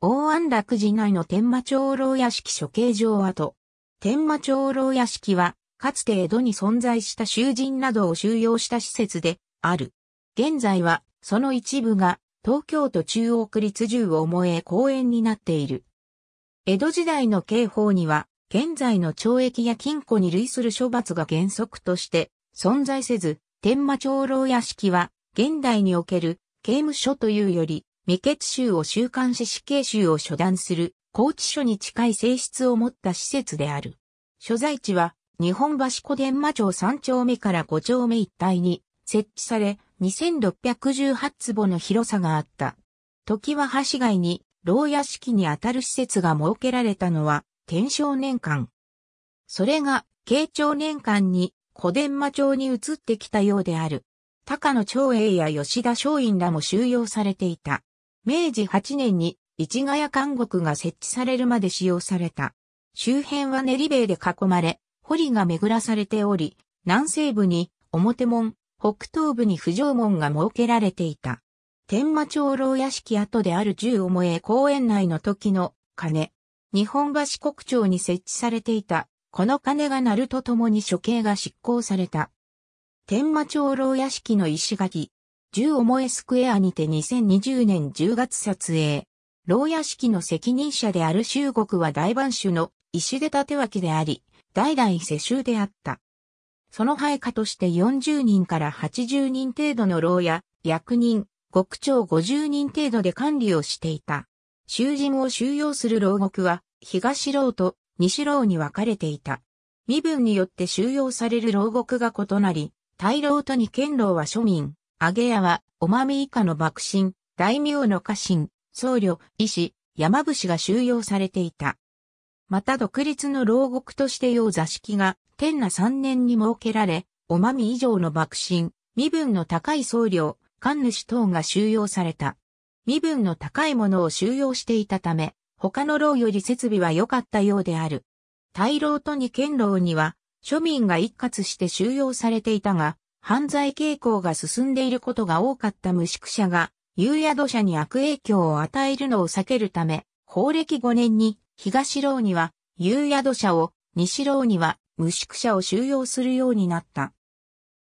大安楽寺内の天馬長老屋敷処刑場跡。天馬長老屋敷は、かつて江戸に存在した囚人などを収容した施設である。現在は、その一部が、東京都中央区立住を思え公園になっている。江戸時代の刑法には、現在の懲役や禁錮に類する処罰が原則として存在せず、天馬長老屋敷は、現代における刑務所というより、未決囚を週刊し死刑囚を処断する、拘置所に近い性質を持った施設である。所在地は、日本橋小伝馬町三丁目から五丁目一帯に設置され、2618坪の広さがあった。時は橋外に、牢屋敷にあたる施設が設けられたのは、天正年間。それが、慶長年間に、小伝馬町に移ってきたようである。高野長英や吉田松陰らも収容されていた。明治8年に市ヶ谷監獄が設置されるまで使用された。周辺は練り塀で囲まれ、堀が巡らされており、南西部に表門、北東部に不条門が設けられていた。天満長老屋敷跡である銃を燃え公園内の時の鐘。日本橋国庁に設置されていた。この鐘が鳴るとともに処刑が執行された。天満長老屋敷の石垣、10重えスクエアにて2020年10月撮影。牢屋敷の責任者である修国は大番主の石出立脇であり、代々世襲であった。その配下として40人から80人程度の牢屋、役人、獄長50人程度で管理をしていた。囚人を収容する牢獄は、東牢と西牢に分かれていた。身分によって収容される牢獄が異なり、大牢と二剣牢は庶民、揚げ屋は、おまみ以下の幕臣、大名の家臣、僧侶、医師、山伏が収容されていた。また独立の牢獄として用座敷が、天那三年に設けられ、おまみ以上の幕臣、身分の高い僧侶、神主等が収容された。身分の高いものを収容していたため、他の牢より設備は良かったようである。大牢と二軒牢には、庶民が一括して収容されていたが、犯罪傾向が進んでいることが多かった無宿者が、有宿者に悪影響を与えるのを避けるため、法暦5年に東牢には有宿者を、西牢には無宿者を収容するようになった。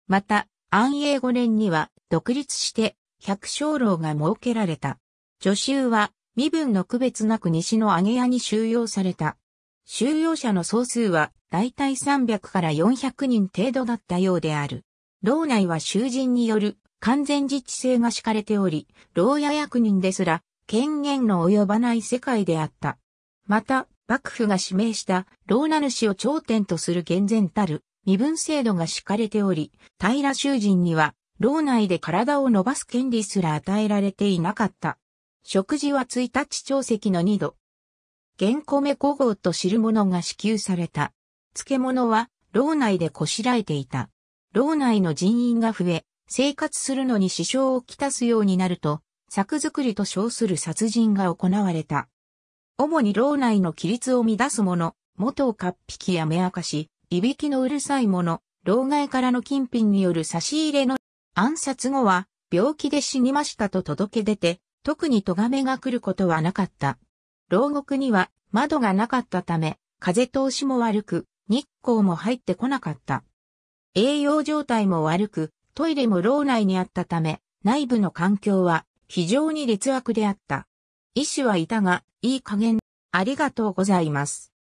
また、安永5年には独立して百姓牢が設けられた。女囚は身分の区別なく西の揚げ屋に収容された。収容者の総数はだいたい300から400人程度だったようである。牢内は囚人による完全自治性が敷かれており、牢屋役人ですら権限の及ばない世界であった。また、幕府が指名した牢名主を頂点とする厳然たる身分制度が敷かれており、平囚人には牢内で体を伸ばす権利すら与えられていなかった。食事は1日朝席の2度。原米5号と汁物が支給された。漬物は牢内でこしらえていた。牢内の人員が増え、生活するのに支障をきたすようになると、作作りと称する殺人が行われた。主に牢内の規律を乱す者、元を活きや目明かし、いびきのうるさい者、老害からの金品による差し入れの暗殺後は病気で死にましたと届け出て、特に咎めが来ることはなかった。牢獄には窓がなかったため、風通しも悪く、日光も入ってこなかった。栄養状態も悪く、トイレも牢内にあったため、内部の環境は非常に劣悪であった。医師はいたが、いい加減、ありがとうございます。